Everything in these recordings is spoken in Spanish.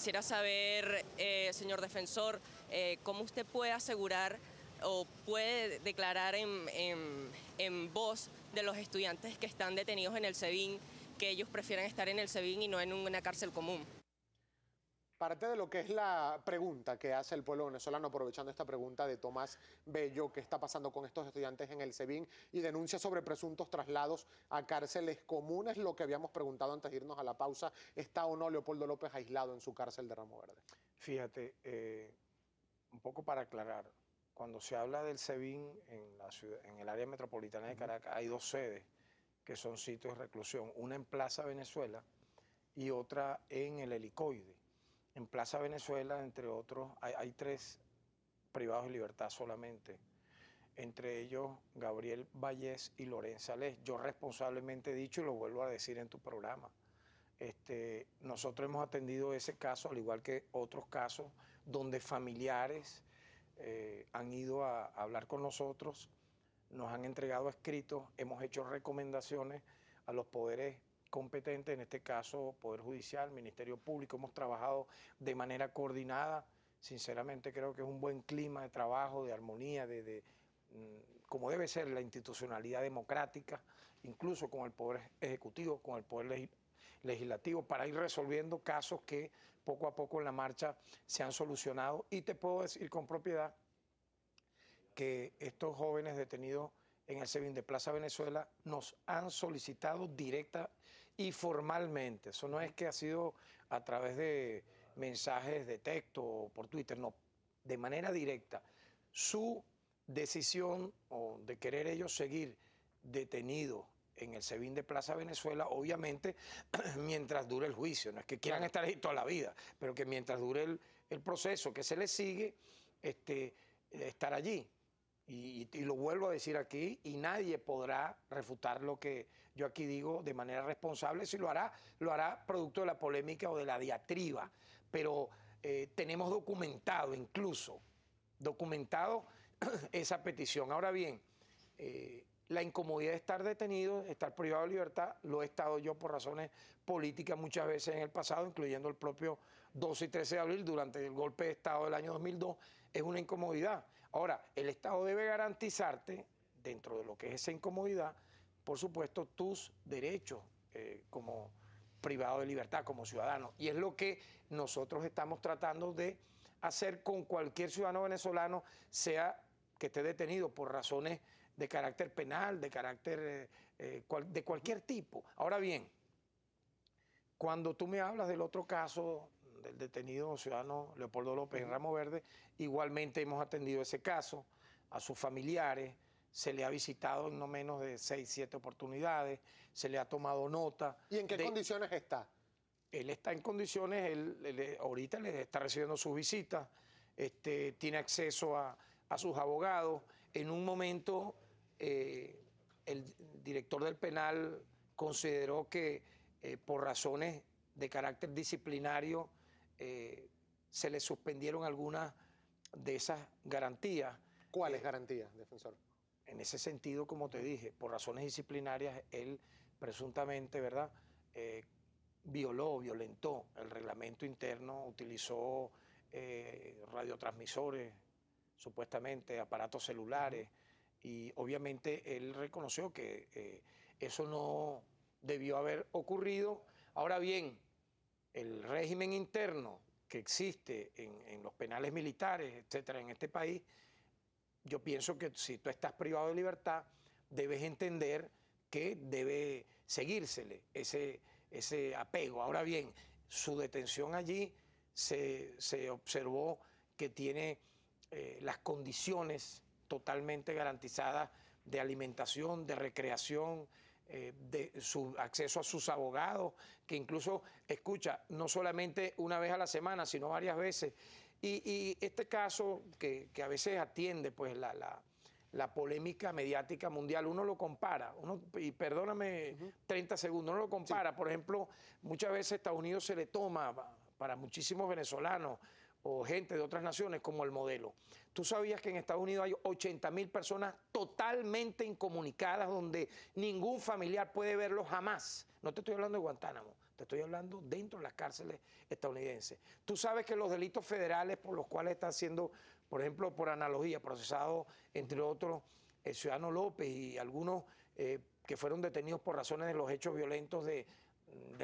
Quisiera saber, eh, señor defensor, eh, cómo usted puede asegurar o puede declarar en, voz de los estudiantes que están detenidos en el SEBIN que ellos prefieren estar en el SEBIN y no en una cárcel común. Parte de lo que es la pregunta que hace el pueblo venezolano, aprovechando esta pregunta de Tomás Bello, que está pasando con estos estudiantes en el SEBIN y denuncia sobre presuntos traslados a cárceles comunes, lo que habíamos preguntado antes de irnos a la pausa, ¿está o no Leopoldo López aislado en su cárcel de Ramo Verde? Fíjate, eh, un poco para aclarar, cuando se habla del SEBIN en, la en el área metropolitana de Caracas, hay dos sedes que son sitios de reclusión, una en Plaza Venezuela y otra en el helicoide. En Plaza Venezuela, entre otros, hay, tres privados de libertad solamente. Entre ellos, Gabriel Vallés y Lorenza Yo responsablemente he dicho y lo vuelvo a decir en tu programa. Este, nosotros hemos atendido ese caso, al igual que otros casos, donde familiares eh, han ido a, hablar con nosotros, nos han entregado escritos, hemos hecho recomendaciones a los poderes competente, en este caso Poder Judicial, Ministerio Público, hemos trabajado de manera coordinada. Sinceramente creo que es un buen clima de trabajo, de armonía, de, mm, como debe ser la institucionalidad democrática, incluso con el Poder Ejecutivo, con el Poder Legislativo para ir resolviendo casos que poco a poco en la marcha se han solucionado. Y te puedo decir con propiedad que estos jóvenes detenidos en el SEBIN de Plaza Venezuela nos han solicitado directa y formalmente. Eso no es que ha sido a través de mensajes de texto o por Twitter, no, de manera directa. Su decisión o de querer ellos seguir detenidos en el SEBIN de Plaza Venezuela, obviamente, mientras dure el juicio. No es que quieran estar ahí toda la vida, pero que mientras dure el, proceso que se les sigue, este, estar allí. y, lo vuelvo a decir aquí, y nadie podrá refutar lo que yo aquí digo de manera responsable, si lo hará, lo hará producto de la polémica o de la diatriba, pero eh, tenemos documentado incluso, documentado esa petición. Ahora bien, eh, la incomodidad de estar detenido, estar privado de libertad, lo he estado yo por razones políticas muchas veces en el pasado, incluyendo el propio 12 y 13 de abril durante el golpe de Estado del año 2002, es una incomodidad. Ahora, el Estado debe garantizarte, dentro de lo que es esa incomodidad, por supuesto, tus derechos eh, como privado de libertad, como ciudadano. Y es lo que nosotros estamos tratando de hacer con cualquier ciudadano venezolano, sea que esté detenido por razones de carácter penal, de carácter eh, eh, de cualquier tipo. Ahora bien, cuando tú me hablas del otro caso del detenido ciudadano Leopoldo López en Ramo Verde, igualmente hemos atendido ese caso, a sus familiares, se le ha visitado en no menos de seis, siete oportunidades, se le ha tomado nota. ¿Y en qué condiciones está? Él está en condiciones, él, eh, ahorita le está recibiendo sus visitas, este, tiene acceso a, sus abogados. En un momento, eh, el director del penal consideró que eh, por razones de carácter disciplinario se le suspendieron algunas de esas garantías. ¿Cuáles garantías, defensor? En ese sentido, como te dije, por razones disciplinarias, él presuntamente, ¿verdad? Eh, violó, violentó el reglamento interno, utilizó eh, radiotransmisores, supuestamente aparatos celulares, y obviamente él reconoció que eh, eso no debió haber ocurrido. Ahora bien, el régimen interno que existe en, en los penales militares, etcétera, en este país, yo pienso que si tú estás privado de libertad, debes entender que debe seguírsele ese, ese apego. Ahora bien, su detención allí se, observó que tiene eh, las condiciones totalmente garantizadas de alimentación, de recreación, eh, de su acceso a sus abogados, que incluso escucha no solamente una vez a la semana, sino varias veces, y, este caso, que, a veces atiende pues la, la, polémica mediática mundial, uno lo compara, uno, y perdóname 30 segundos, uno lo compara. Por ejemplo, muchas veces Estados Unidos se le toma para muchísimos venezolanos o gente de otras naciones como el modelo. Tú sabías que en Estados Unidos hay 80 mil personas totalmente incomunicadas donde ningún familiar puede verlos jamás. No te estoy hablando de Guantánamo. Te estoy hablando dentro de las cárceles estadounidenses. Tú sabes que los delitos federales por los cuales está siendo, por ejemplo, por analogía, procesado, entre otros, el eh, ciudadano López y algunos eh, que fueron detenidos por razones de los hechos violentos de,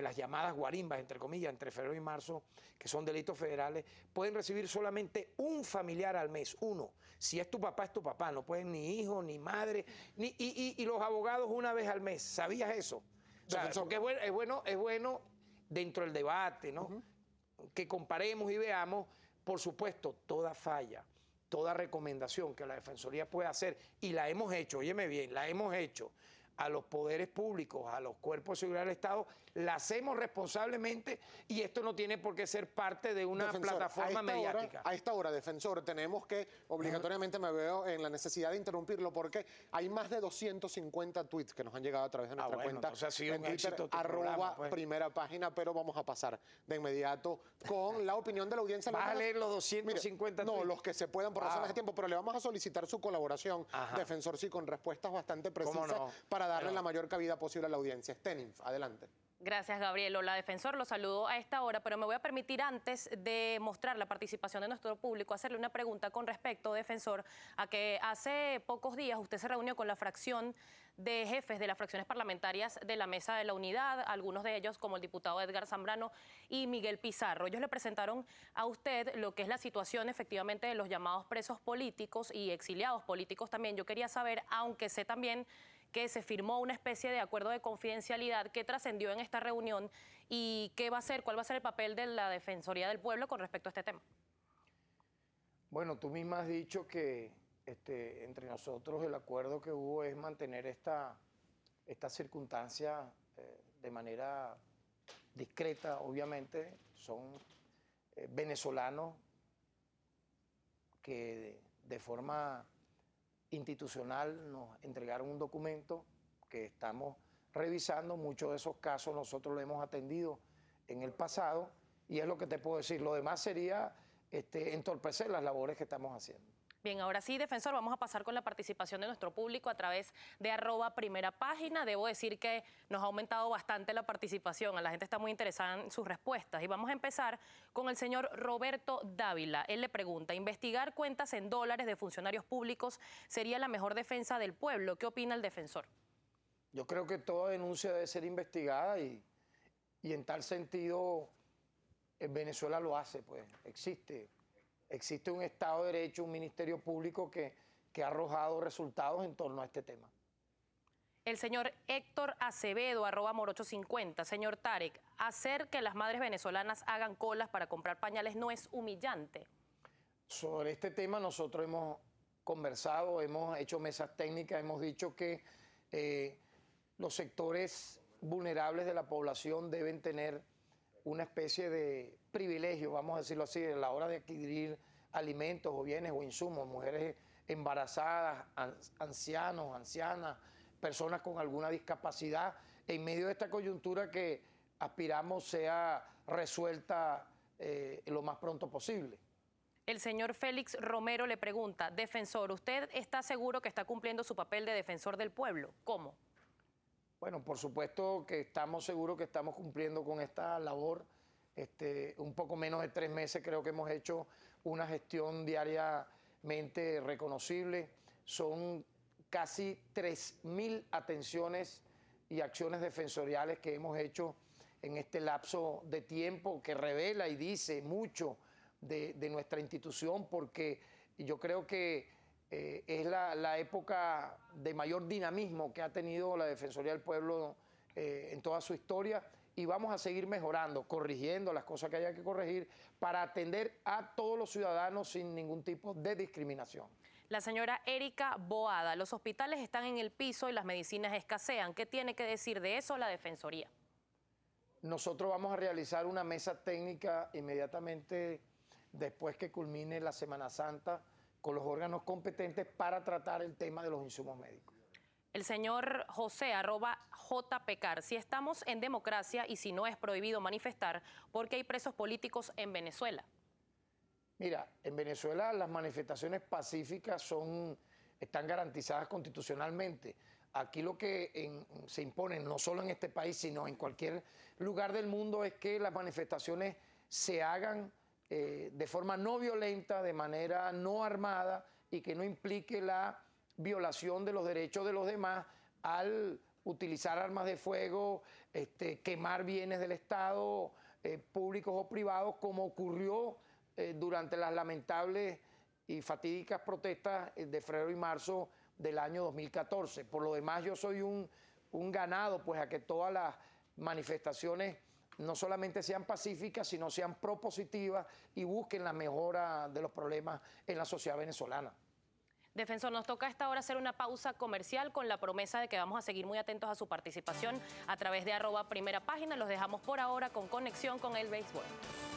las llamadas guarimbas, entre comillas, entre febrero y marzo, que son delitos federales, pueden recibir solamente un familiar al mes, uno. Si es tu papá, es tu papá, no pueden ni hijo, ni madre, ni, y los abogados una vez al mes. ¿Sabías eso? es bueno, es bueno, es bueno dentro del debate, ¿no? Que comparemos y veamos, por supuesto, toda falla, toda recomendación que la Defensoría pueda hacer, y la hemos hecho, óyeme bien, la hemos hecho a los poderes públicos, a los cuerpos de seguridad del Estado, la hacemos responsablemente y esto no tiene por qué ser parte de una plataforma mediática. a esta hora, defensor, tenemos que, obligatoriamente me veo en la necesidad de interrumpirlo porque hay más de 250 tweets que nos han llegado a través de ah, nuestra cuenta en arroba pues. primera página, pero vamos a pasar de inmediato con la opinión de la audiencia. ¿Vas a leer los 250 tweets? No, los que se puedan por razones de ah. tiempo, pero le vamos a solicitar su colaboración, defensor, sí, con respuestas bastante precisas para darle la mayor cabida posible a la audiencia. Steninf, adelante. Gracias, Gabriel. Hola, defensor. Lo saludo a esta hora, pero me voy a permitir antes de mostrar la participación de nuestro público hacerle una pregunta con respecto, defensor, a que hace pocos días usted se reunió con la fracción de jefes de las fracciones parlamentarias de la Mesa de la Unidad, algunos de ellos como el diputado Edgar Zambrano y Miguel Pizarro. Ellos le presentaron a usted lo que es la situación efectivamente de los llamados presos políticos y exiliados políticos también. Yo quería saber, aunque sé también que se firmó una especie de acuerdo de confidencialidad que trascendió en esta reunión y qué va a ser, cuál va a ser el papel de la Defensoría del Pueblo con respecto a este tema. Bueno, tú misma has dicho que este, entre nosotros el acuerdo que hubo es mantener esta, esta circunstancia eh, de manera discreta, obviamente, son eh, venezolanos que de forma institucional nos entregaron un documento que estamos revisando. Muchos de esos casos nosotros lo hemos atendido en el pasado y es lo que te puedo decir. Lo demás sería este, entorpecer las labores que estamos haciendo. Bien, ahora sí, defensor, vamos a pasar con la participación de nuestro público a través de arroba primera página. Debo decir que nos ha aumentado bastante la participación, la gente está muy interesada en sus respuestas. Y vamos a empezar con el señor Roberto Dávila. Él le pregunta, ¿investigar cuentas en dólares de funcionarios públicos sería la mejor defensa del pueblo? ¿Qué opina el defensor? Yo creo que toda denuncia debe ser investigada y, en tal sentido en eh, Venezuela lo hace, pues existe existe un Estado de Derecho, un Ministerio Público que, que ha arrojado resultados en torno a este tema. El señor Héctor Acevedo, arroba morocho50. Señor Tarek, hacer que las madres venezolanas hagan colas para comprar pañales no es humillante. Sobre este tema nosotros hemos conversado, hemos hecho mesas técnicas, hemos dicho que eh, los sectores vulnerables de la población deben tener una especie de privilegio, vamos a decirlo así, a la hora de adquirir alimentos o bienes o insumos, mujeres embarazadas, ancianos, ancianas, personas con alguna discapacidad, en medio de esta coyuntura que aspiramos sea resuelta eh, lo más pronto posible. El señor Félix Romero le pregunta, defensor, ¿usted está seguro que está cumpliendo su papel de defensor del pueblo? ¿Cómo? Bueno, por supuesto que estamos seguros que estamos cumpliendo con esta labor este, un poco menos de tres meses creo que hemos hecho una gestión diariamente reconocible. Son casi 3.000 atenciones y acciones defensoriales que hemos hecho en este lapso de tiempo que revela y dice mucho de, nuestra institución porque yo creo que eh, es la, época de mayor dinamismo que ha tenido la Defensoría del Pueblo eh, en toda su historia y vamos a seguir mejorando, corrigiendo las cosas que haya que corregir para atender a todos los ciudadanos sin ningún tipo de discriminación. La señora Erika Boada, los hospitales están en el piso y las medicinas escasean. ¿Qué tiene que decir de eso la Defensoría? Nosotros vamos a realizar una mesa técnica inmediatamente después que culmine la Semana Santa con los órganos competentes para tratar el tema de los insumos médicos el señor José arroba JPCAR. Si estamos en democracia y si no es prohibido manifestar, ¿por qué hay presos políticos en Venezuela? Mira, en Venezuela las manifestaciones pacíficas son, están garantizadas constitucionalmente. Aquí lo que se impone, no solo en este país, sino en cualquier lugar del mundo, es que las manifestaciones se hagan eh, de forma no violenta, de manera no armada y que no implique la violación de los derechos de los demás al utilizar armas de fuego, este, quemar bienes del Estado, eh, públicos o privados, como ocurrió eh, durante las lamentables y fatídicas protestas eh, de febrero y marzo del año 2014. Por lo demás, yo soy un, un ganado, pues a que todas las manifestaciones no solamente sean pacíficas, sino sean propositivas y busquen la mejora de los problemas en la sociedad venezolana. Defensor, nos toca a esta hora hacer una pausa comercial con la promesa de que vamos a seguir muy atentos a su participación a través de arroba primera página. Los dejamos por ahora con conexión con el béisbol.